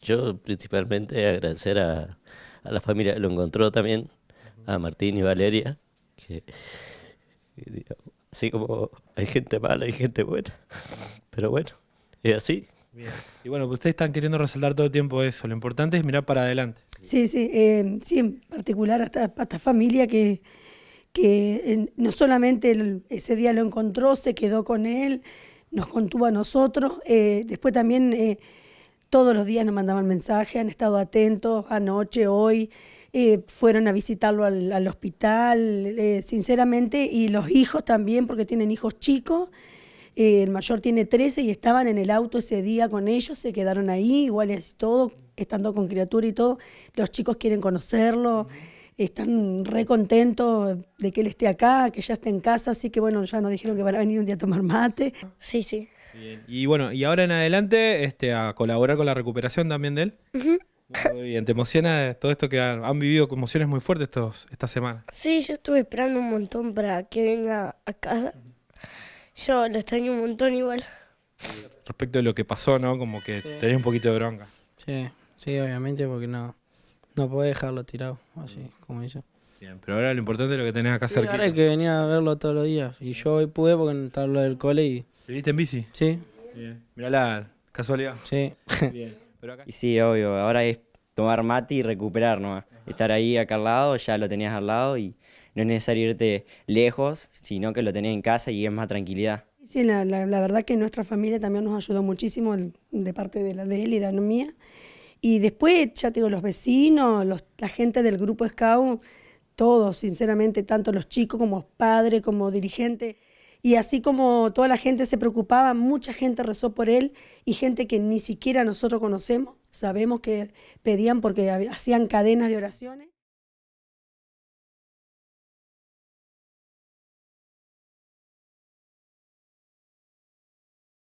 yo principalmente agradecer a, la familia, lo encontró también, a Martín y Valeria, que así como hay gente mala, hay gente buena, pero bueno, es así. Y bueno, pues ustedes están queriendo resaltar todo el tiempo eso, lo importante es mirar para adelante. Sí, sí, eh, sí en particular a esta familia que, que eh, no solamente ese día lo encontró, se quedó con él, nos contuvo a nosotros, eh, después también todos los días nos mandaban mensajes, han estado atentos anoche, hoy, eh, fueron a visitarlo al, hospital, eh, sinceramente, y los hijos también, porque tienen hijos chicos. Eh, el mayor tiene 13 y estaban en el auto ese día con ellos, se quedaron ahí, igual es todo, estando con criatura y todo. Los chicos quieren conocerlo, están re contentos de que él esté acá, que ya esté en casa, así que bueno, ya nos dijeron que van a venir un día a tomar mate. Sí, sí. Y bueno, y ahora en adelante, este, a colaborar con la recuperación también de él. Muy bien, ¿te emociona todo esto que han, vivido vivido emociones muy fuertes estos, esta semana? Sí, yo estuve esperando un montón para que venga a casa. Yo lo extraño un montón igual. Respecto a lo que pasó, ¿no? Como que tenés un poquito de bronca. Sí, sí, obviamente, porque no, no podés dejarlo tirado, así mm. como dice. Bien, pero ahora lo importante es lo que tenés acá sí, cerca. Ahora que venía a verlo todos los días. Y yo hoy pude porque estaba lo del cole y ¿Viniste en bici? Sí. Bien. la casualidad. Sí. Y sí, obvio, ahora es tomar mate y recuperar ¿no? Estar ahí acá al lado, ya lo tenías al lado y no es necesario irte lejos, sino que lo tenés en casa y es más tranquilidad. Sí, la, verdad que nuestra familia también nos ayudó muchísimo de parte de, él y de la mía. Y después, ya te digo, los vecinos, la gente del grupo Scout, todos, sinceramente, tanto los chicos como padres, como dirigentes. Y así como toda la gente se preocupaba, mucha gente rezó por él y gente que ni siquiera nosotros conocemos, sabemos que pedían porque hacían cadenas de oraciones.